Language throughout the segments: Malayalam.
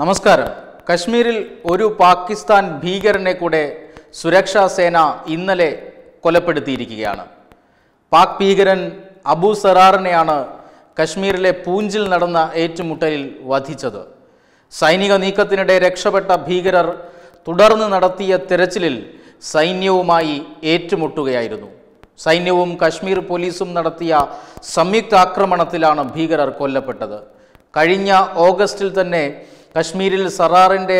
നമസ്കാരം കശ്മീരിൽ ഒരു പാകിസ്ഥാൻ ഭീകരനെ കൂടെ സുരക്ഷാ സേന ഇന്നലെ കൊലപ്പെടുത്തിയിരിക്കുകയാണ് പാക് ഭീകരൻ അബു സറാറിനെയാണ് കശ്മീരിലെ പൂഞ്ചിൽ നടന്ന ഏറ്റുമുട്ടലിൽ വധിച്ചത് സൈനിക നീക്കത്തിനിടെ രക്ഷപ്പെട്ട ഭീകരർ തുടർന്ന് നടത്തിയ തെരച്ചിലിൽ സൈന്യവുമായി ഏറ്റുമുട്ടുകയായിരുന്നു സൈന്യവും കശ്മീർ പോലീസും നടത്തിയ സംയുക്ത ആക്രമണത്തിലാണ് ഭീകരർ കൊല്ലപ്പെട്ടത് കഴിഞ്ഞ ഓഗസ്റ്റിൽ തന്നെ കശ്മീരിൽ സറാറിൻ്റെ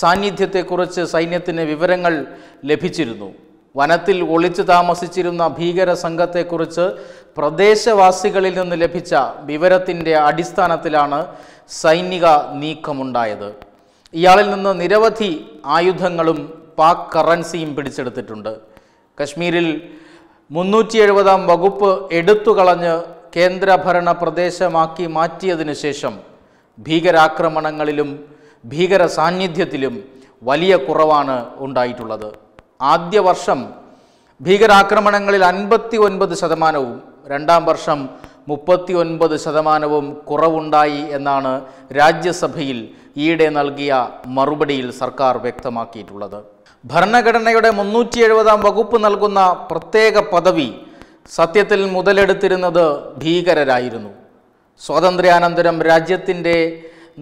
സാന്നിധ്യത്തെക്കുറിച്ച് സൈന്യത്തിന് വിവരങ്ങൾ ലഭിച്ചിരുന്നു വനത്തിൽ ഒളിച്ചു താമസിച്ചിരുന്ന ഭീകര സംഘത്തെക്കുറിച്ച് പ്രദേശവാസികളിൽ നിന്ന് ലഭിച്ച വിവരത്തിൻ്റെ അടിസ്ഥാനത്തിലാണ് സൈനിക നീക്കമുണ്ടായത് ഇയാളിൽ നിന്ന് നിരവധി ആയുധങ്ങളും പാക് കറൻസിയും പിടിച്ചെടുത്തിട്ടുണ്ട് കശ്മീരിൽ മുന്നൂറ്റി എഴുപതാം വകുപ്പ് എടുത്തുകളഞ്ഞ് കേന്ദ്രഭരണ പ്രദേശമാക്കി മാറ്റിയതിനു ശേഷം ഭീകരാക്രമണങ്ങളിലും ഭീകര സാന്നിധ്യത്തിലും വലിയ കുറവാണ് ഉണ്ടായിട്ടുള്ളത് ആദ്യ വർഷം ഭീകരാക്രമണങ്ങളിൽ അൻപത്തി ഒൻപത് ശതമാനവും രണ്ടാം വർഷം മുപ്പത്തി ഒൻപത് ശതമാനവും കുറവുണ്ടായി എന്നാണ് രാജ്യസഭയിൽ ഈയിടെ നൽകിയ മറുപടിയിൽ സർക്കാർ വ്യക്തമാക്കിയിട്ടുള്ളത് ഭരണഘടനയുടെ മുന്നൂറ്റി എഴുപതാം വകുപ്പ് നൽകുന്ന പ്രത്യേക പദവി സത്യത്തിൽ മുതലെടുത്തിരുന്നത് ഭീകരരായിരുന്നു സ്വാതന്ത്ര്യാനന്തരം രാജ്യത്തിൻ്റെ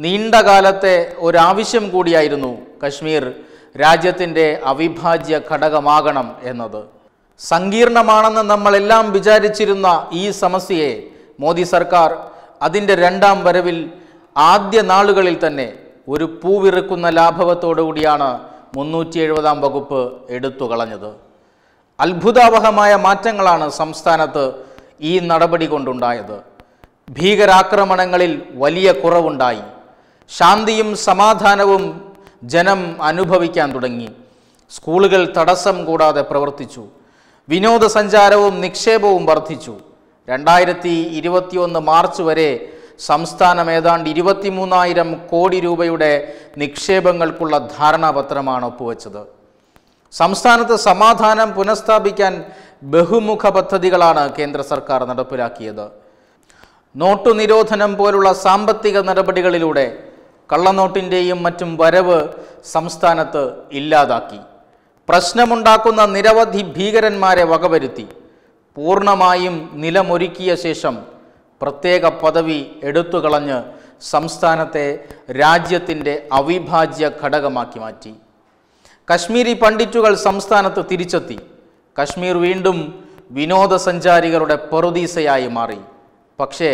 നീണ്ടകാലത്തെ ഒരാവശ്യം കൂടിയായിരുന്നു കശ്മീർ രാജ്യത്തിൻ്റെ അവിഭാജ്യ ഘടകമാകണം എന്നത് സങ്കീർണമാണെന്ന് നമ്മളെല്ലാം വിചാരിച്ചിരുന്ന ഈ സമസ്യയെ മോദി സർക്കാർ അതിൻ്റെ രണ്ടാം വരവിൽ ആദ്യ നാളുകളിൽ തന്നെ ഒരു പൂവിറുക്കുന്ന ലാഭവത്തോടുകൂടിയാണ് മുന്നൂറ്റി എഴുപതാം വകുപ്പ് എടുത്തു കളഞ്ഞത് അത്ഭുതാവഹമായ മാറ്റങ്ങളാണ് സംസ്ഥാനത്ത് ഈ നടപടി കൊണ്ടുണ്ടായത് ഭീകരാക്രമണങ്ങളിൽ വലിയ കുറവുണ്ടായി ശാന്തിയും സമാധാനവും ജനം അനുഭവിക്കാൻ തുടങ്ങി സ്കൂളുകൾ തടസ്സം കൂടാതെ പ്രവർത്തിച്ചു വിനോദസഞ്ചാരവും നിക്ഷേപവും വർദ്ധിച്ചു രണ്ടായിരത്തി ഇരുപത്തിയൊന്ന് മാർച്ച് വരെ സംസ്ഥാനം ഏതാണ്ട് ഇരുപത്തിമൂന്നായിരം കോടി രൂപയുടെ നിക്ഷേപങ്ങൾക്കുള്ള ധാരണാപത്രമാണ് ഒപ്പുവെച്ചത് സംസ്ഥാനത്ത് സമാധാനം പുനഃസ്ഥാപിക്കാൻ ബഹുമുഖ പദ്ധതികളാണ് കേന്ദ്ര സർക്കാർ നടപ്പിലാക്കിയത് നോട്ടു നിരോധനം പോലുള്ള സാമ്പത്തിക നടപടികളിലൂടെ കള്ളനോട്ടിൻ്റെയും മറ്റും വരവ് സംസ്ഥാനത്ത് ഇല്ലാതാക്കി പ്രശ്നമുണ്ടാക്കുന്ന നിരവധി ഭീകരന്മാരെ വകവരുത്തി പൂർണമായും നിലമൊരുക്കിയ ശേഷം പ്രത്യേക പദവി എടുത്തുകളഞ്ഞ് സംസ്ഥാനത്തെ രാജ്യത്തിൻ്റെ അവിഭാജ്യ ഘടകമാക്കി മാറ്റി കശ്മീരി പണ്ഡിറ്റുകൾ സംസ്ഥാനത്ത് തിരിച്ചെത്തി കശ്മീർ വീണ്ടും വിനോദസഞ്ചാരികളുടെ പെറുദീസയായി മാറി പക്ഷേ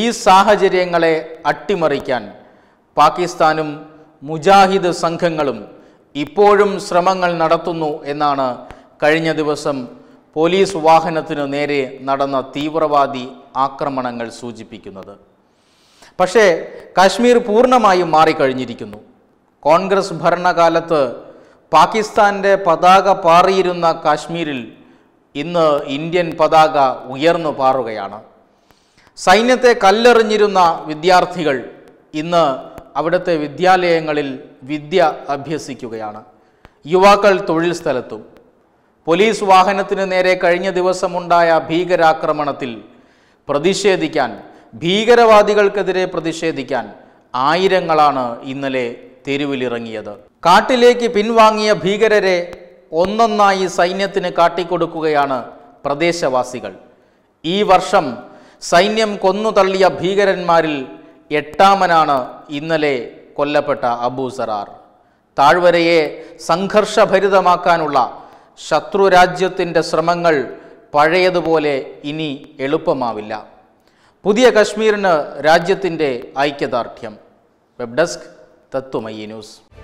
ഈ സാഹചര്യങ്ങളെ അട്ടിമറിക്കാൻ പാകിസ്ഥാനും മുജാഹിദ് സംഘങ്ങളും ഇപ്പോഴും ശ്രമങ്ങൾ നടത്തുന്നു എന്നാണ് കഴിഞ്ഞ ദിവസം പോലീസ് വാഹനത്തിനു നേരെ നടന്ന തീവ്രവാദി ആക്രമണങ്ങൾ സൂചിപ്പിക്കുന്നത് പക്ഷേ കാശ്മീർ പൂർണ്ണമായും മാറിക്കഴിഞ്ഞിരിക്കുന്നു കോൺഗ്രസ് ഭരണകാലത്ത് പാകിസ്ഥാൻ്റെ പതാക പാറിയിരുന്ന കാശ്മീരിൽ ഇന്ന് ഇന്ത്യൻ പതാക ഉയർന്നു പാറുകയാണ് സൈന്യത്തെ കല്ലെറിഞ്ഞിരുന്ന വിദ്യാർത്ഥികൾ ഇന്ന് അവിടുത്തെ വിദ്യാലയങ്ങളിൽ വിദ്യ അഭ്യസിക്കുകയാണ് യുവാക്കൾ തൊഴിൽ സ്ഥലത്തും പോലീസ് വാഹനത്തിന് നേരെ കഴിഞ്ഞ ദിവസമുണ്ടായ ഭീകരാക്രമണത്തിൽ പ്രതിഷേധിക്കാൻ ഭീകരവാദികൾക്കെതിരെ പ്രതിഷേധിക്കാൻ ആയിരങ്ങളാണ് ഇന്നലെ തെരുവിലിറങ്ങിയത് കാട്ടിലേക്ക് പിൻവാങ്ങിയ ഭീകരരെ ഒന്നൊന്നായി സൈന്യത്തിന് കാട്ടിക്കൊടുക്കുകയാണ് പ്രദേശവാസികൾ ഈ വർഷം സൈന്യം കൊന്നു തള്ളിയ ഭീകരന്മാരിൽ എട്ടാമനാണ് ഇന്നലെ കൊല്ലപ്പെട്ട അബൂ സറാർ താഴ്വരയെ സംഘർഷഭരിതമാക്കാനുള്ള ശത്രുരാജ്യത്തിൻ്റെ ശ്രമങ്ങൾ പഴയതുപോലെ ഇനി എളുപ്പമാവില്ല പുതിയ കശ്മീരിന് രാജ്യത്തിൻ്റെ ഐക്യദാർഢ്യം വെബ് ഡെസ്ക് തത്വമയി ന്യൂസ്